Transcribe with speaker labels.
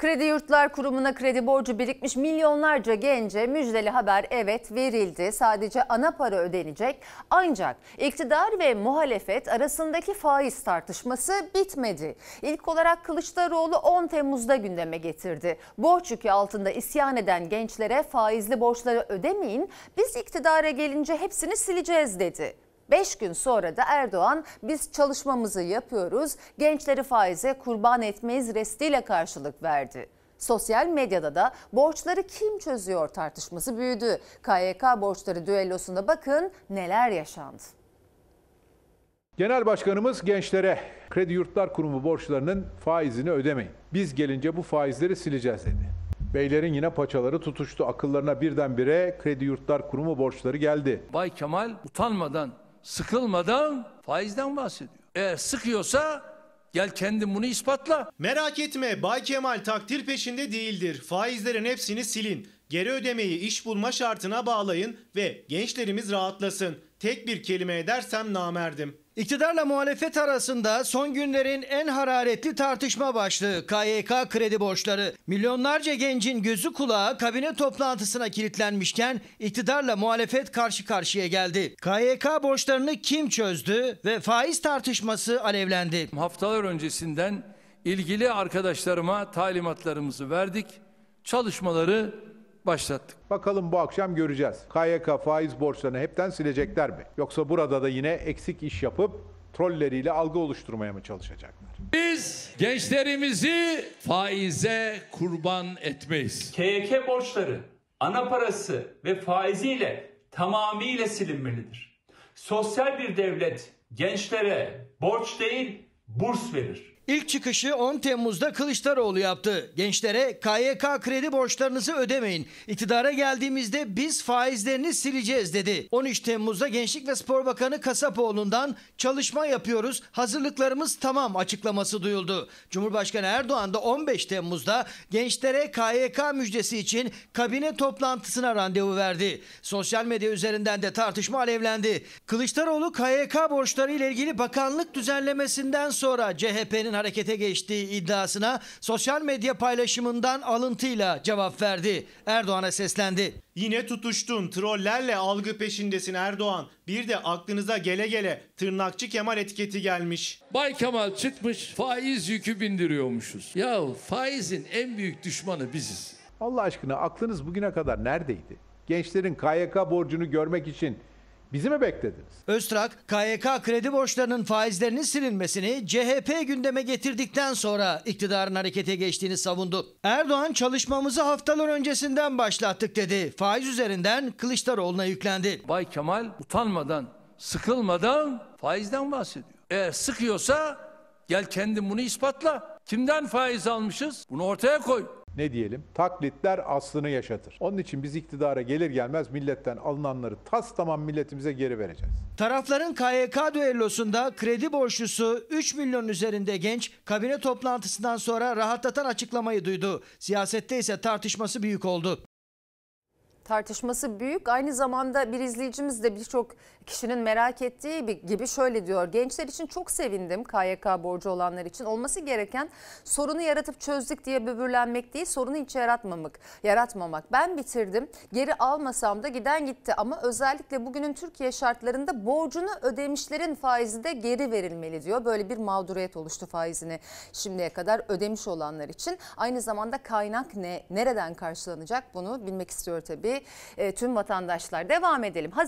Speaker 1: Kredi Yurtlar Kurumu'na kredi borcu birikmiş milyonlarca gence müjdeli haber evet verildi. Sadece ana para ödenecek. Ancak iktidar ve muhalefet arasındaki faiz tartışması bitmedi. İlk olarak Kılıçdaroğlu 10 Temmuz'da gündeme getirdi. Borç yükü altında isyan eden gençlere faizli borçları ödemeyin, biz iktidara gelince hepsini sileceğiz dedi. 5 gün sonra da Erdoğan biz çalışmamızı yapıyoruz, gençleri faize kurban etmeyiz restiyle karşılık verdi. Sosyal medyada da borçları kim çözüyor tartışması büyüdü. KYK borçları düellosunda bakın neler yaşandı.
Speaker 2: Genel Başkanımız gençlere Kredi Yurtlar Kurumu borçlarının faizini ödemeyin. Biz gelince bu faizleri sileceğiz dedi. Beylerin yine paçaları tutuştu. Akıllarına birdenbire Kredi Yurtlar Kurumu borçları geldi.
Speaker 3: Bay Kemal utanmadan sıkılmadan faizden bahsediyor. Eğer sıkıyorsa Gel kendin bunu ispatla. Merak etme Bay Kemal takdir peşinde değildir. Faizlerin hepsini silin. Geri ödemeyi iş bulma şartına
Speaker 4: bağlayın ve gençlerimiz rahatlasın. Tek bir kelime edersem namerdim. İktidarla muhalefet arasında son günlerin en hararetli tartışma başlığı KYK kredi borçları. Milyonlarca gencin gözü kulağı kabine toplantısına kilitlenmişken iktidarla muhalefet karşı karşıya geldi. KYK borçlarını kim çözdü ve faiz
Speaker 3: tartışması alevlendi. Haftalar öncesinden ilgili arkadaşlarıma talimatlarımızı verdik. Çalışmaları başlattık.
Speaker 2: Bakalım bu akşam göreceğiz. KYK faiz borçlarını hepten silecekler mi? Yoksa burada da yine eksik iş yapıp trolleriyle algı oluşturmaya mı çalışacaklar?
Speaker 3: Biz gençlerimizi faize kurban etmeyiz. KYK borçları ana parası ve faiziyle tamamıyla silinmelidir. Sosyal bir devlet gençlere borç değil burs verir. İlk çıkışı 10 Temmuz'da Kılıçdaroğlu
Speaker 4: yaptı. Gençlere KYK kredi borçlarınızı ödemeyin. İktidara geldiğimizde biz faizlerini sileceğiz dedi. 13 Temmuz'da Gençlik ve Spor Bakanı Kasapoğlu'ndan çalışma yapıyoruz, hazırlıklarımız tamam açıklaması duyuldu. Cumhurbaşkanı Erdoğan da 15 Temmuz'da gençlere KYK müjdesi için kabine toplantısına randevu verdi. Sosyal medya üzerinden de tartışma alevlendi. Kılıçdaroğlu KYK borçları ile ilgili bakanlık düzenlemesinden sonra CHP'nin harekete geçtiği iddiasına sosyal medya paylaşımından alıntıyla cevap verdi. Erdoğan'a seslendi. Yine tutuştun trollerle algı peşindesin Erdoğan. Bir de aklınıza gele gele tırnakçı Kemal
Speaker 3: etiketi gelmiş. Bay Kemal çıkmış faiz yükü bindiriyormuşuz. Ya faizin
Speaker 2: en büyük düşmanı biziz. Allah aşkına aklınız bugüne kadar neredeydi? Gençlerin KYK borcunu görmek için Bizi mi beklediniz? Öztrak, KYK kredi borçlarının
Speaker 4: faizlerinin silinmesini CHP gündeme getirdikten sonra iktidarın harekete geçtiğini savundu. Erdoğan çalışmamızı haftalar öncesinden başlattık dedi. Faiz üzerinden
Speaker 3: Kılıçdaroğlu'na yüklendi. Bay Kemal utanmadan, sıkılmadan faizden bahsediyor.
Speaker 2: Eğer sıkıyorsa gel kendin bunu ispatla. Kimden faiz almışız? Bunu ortaya koy ne diyelim taklitler aslını yaşatır. Onun için biz iktidara gelir gelmez milletten alınanları tas tamam milletimize geri vereceğiz.
Speaker 4: Tarafların KYK düellosunda kredi borçlusu 3 milyon üzerinde genç kabine toplantısından sonra rahatlatan açıklamayı duydu. Siyasette ise tartışması büyük oldu
Speaker 1: tartışması büyük. Aynı zamanda bir izleyicimiz de birçok kişinin merak ettiği gibi şöyle diyor. Gençler için çok sevindim KYK borcu olanlar için. Olması gereken sorunu yaratıp çözdük diye böbürlenmek değil sorunu hiç yaratmamak. yaratmamak. Ben bitirdim geri almasam da giden gitti ama özellikle bugünün Türkiye şartlarında borcunu ödemişlerin faizi de geri verilmeli diyor. Böyle bir mağduriyet oluştu faizini şimdiye kadar ödemiş olanlar için. Aynı zamanda kaynak ne? Nereden karşılanacak bunu bilmek istiyor tabii ee, tüm vatandaşlar. Devam edelim.